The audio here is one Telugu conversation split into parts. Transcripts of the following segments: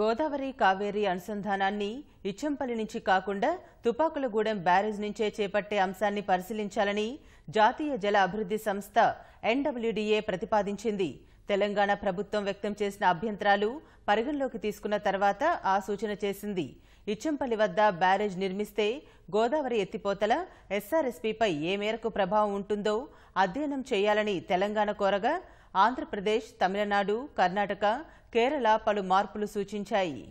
గోదావరి కావేరీ అనుసంధానాన్ని ఇచ్చంపల్లి నుంచి కాకుండా తుపాకులగూడెం బ్యారేజ్ నుంచే చేపట్టే అంశాన్ని పరిశీలించాలని జాతీయ జల అభివృద్ది సంస్థ ఎన్డబ్ల్యూడీఏ ప్రతిపాదించింది తెలంగాణ ప్రభుత్వం వ్యక్తం చేసిన అభ్యంతరాలు పరిగణలోకి తీసుకున్న తర్వాత ఆ సూచన చేసింది ఇచ్చంపల్లి వద్ద బ్యారేజ్ నిర్మిస్తే గోదావరి ఎత్తిపోతల ఎస్ఆర్ఎస్పీపై ఏ మేరకు ప్రభావం ఉంటుందో అధ్యయనం చేయాలని తెలంగాణ కోరగా ఆంధ్రప్రదేశ్ తమిళనాడు కర్ణాటక కేరళ పలు మార్పులు సూచించాయి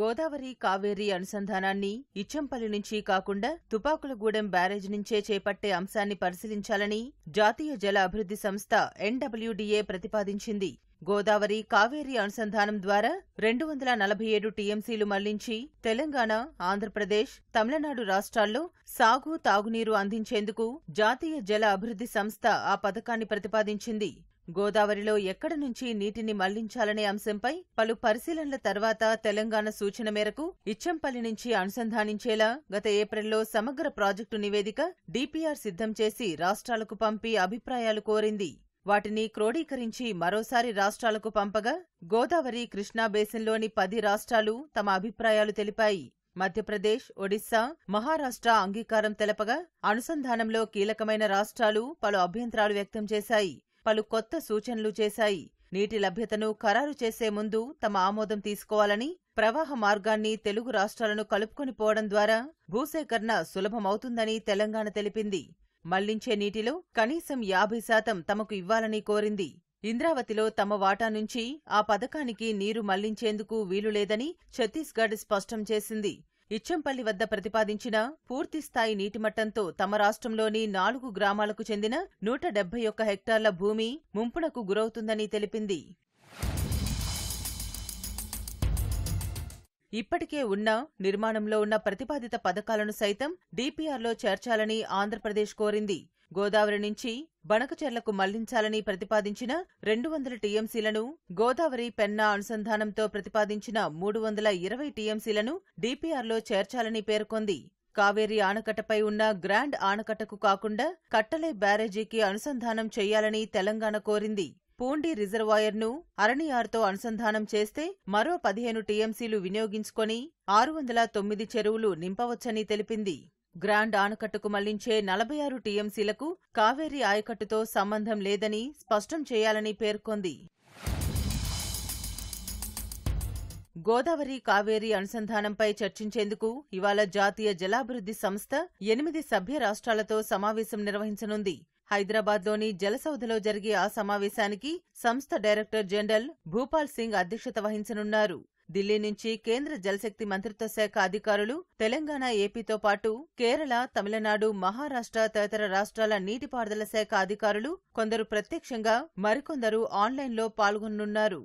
గోదావరి కావేరి అనుసంధానాన్ని ఇచ్చంపల్లి నుంచి కాకుండా తుపాకులగూడెం బ్యారేజ్ నుంచే చేపట్టే అంశాన్ని పరిశీలించాలని జాతీయ జల అభివృద్ధి సంస్థ ఎన్డబ్ల్యూడీఏ ప్రతిపాదించింది గోదావరి కావేరి అనుసంధానం ద్వారా రెండు వందల నలభై ఏడు టీఎంసీలు మళ్లించి తెలంగాణ ఆంధ్రప్రదేశ్ తమిళనాడు రాష్ట్రాల్లో సాగు తాగునీరు అందించేందుకు జాతీయ జల అభివృద్ధి సంస్థ ఆ పథకాన్ని ప్రతిపాదించింది గోదావరిలో ఎక్కడి నుంచి నీటిని మళ్లించాలనే అంశంపై పలు పరిశీలనల తర్వాత తెలంగాణ సూచన మేరకు ఇచ్చంపల్లి నుంచి అనుసంధానించేలా గత ఏప్రిల్లో సమగ్ర ప్రాజెక్టు నివేదిక డీపీఆర్ సిద్ధం చేసి రాష్ట్రాలకు పంపి అభిప్రాయాలు కోరింది వాటిని క్రోడీకరించి మరోసారి రాష్ట్రాలకు పంపగా గోదావరి కృష్ణా బేసిన్లోని పది రాష్ట్రాలు తమ అభిప్రాయాలు తెలిపాయి మధ్యప్రదేశ్ ఒడిశా మహారాష్ట్ర అంగీకారం తెలపగా అనుసంధానంలో కీలకమైన రాష్ట్రాలు పలు అభ్యంతరాలు వ్యక్తం చేశాయి పలు కొత్త సూచనలు చేశాయి నీటి లభ్యతను ఖరారు చేసే ముందు తమ ఆమోదం తీసుకోవాలని ప్రవాహ మార్గాన్ని తెలుగు రాష్ట్రాలను కలుపుకొని పోవడం ద్వారా భూసేకరణ సులభమవుతుందని తెలంగాణ తెలిపింది మళ్లించే నీటిలో కనీసం యాభై శాతం తమకు ఇవ్వాలని కోరింది ఇంద్రావతిలో తమ వాటా నుంచి ఆ పథకానికి నీరు మళ్లించేందుకు వీలులేదని ఛత్తీస్గఢ్ స్పష్టం చేసింది ఇచ్చంపల్లి వద్ద ప్రతిపాదించిన పూర్తిస్థాయి నీటిమట్టంతో తమ రాష్ట్రంలోని నాలుగు గ్రామాలకు చెందిన నూట డెబ్బై ఒక్క హెక్టార్ల భూమి ముంపునకు గురవుతుందని తెలిపింది ఇప్పటికే ఉన్న నిర్మాణంలో ఉన్న ప్రతిపాదిత పథకాలను సైతం డీపీఆర్లో చేర్చాలని ఆంధ్రప్రదేశ్ కోరింది గోదావరి నుంచి బణకచెర్లకు మళ్లించాలని ప్రతిపాదించిన రెండు వందల టీఎంసీలను గోదావరి పెన్నా అనుసంధానంతో ప్రతిపాదించిన మూడు వందల ఇరవై టీఎంసీలను డీపీఆర్లో చేర్చాలని పేర్కొంది కావేరీ ఆనకట్టపై ఉన్న గ్రాండ్ ఆనకట్టకు కాకుండా కట్టలే బ్యారేజీకి అనుసంధానం చేయాలని తెలంగాణ కోరింది పూండి రిజర్వాయర్ను అరణియార్తో అనుసంధానం చేస్తే మరో పదిహేను టీఎంసీలు వినియోగించుకొని ఆరు వందల తొమ్మిది చెరువులు నింపవచ్చని తెలిపింది గ్రాండ్ ఆనకట్టుకు మళ్లించే నలభై ఆరు టీఎంసీలకు కావేరీ ఆయకట్టుతో సంబంధం లేదని స్పష్టం చేయాలని పేర్కొంది గోదావరి కావేరీ అనుసంధానంపై చర్చించేందుకు ఇవాళ జాతీయ జలాభివృద్ది సంస్థ ఎనిమిది సభ్య రాష్ట్రాలతో సమావేశం నిర్వహించనుంది హైదరాబాద్లోని జలసౌధలో జరిగే ఆ సమావేశానికి సంస్థ డైరెక్టర్ జనరల్ భూపాల్ సింగ్ అధ్యక్షత వహించనున్నారు ఢిల్లీ నుంచి కేంద్ర జలశక్తి మంత్రిత్వ శాఖ అధికారులు తెలంగాణ ఏపీతో పాటు కేరళ తమిళనాడు మహారాష్ట్ర తదితర రాష్ట్రాల నీటిపారుదల శాఖ అధికారులు కొందరు ప్రత్యక్షంగా మరికొందరు ఆన్లైన్లో పాల్గొనున్నారు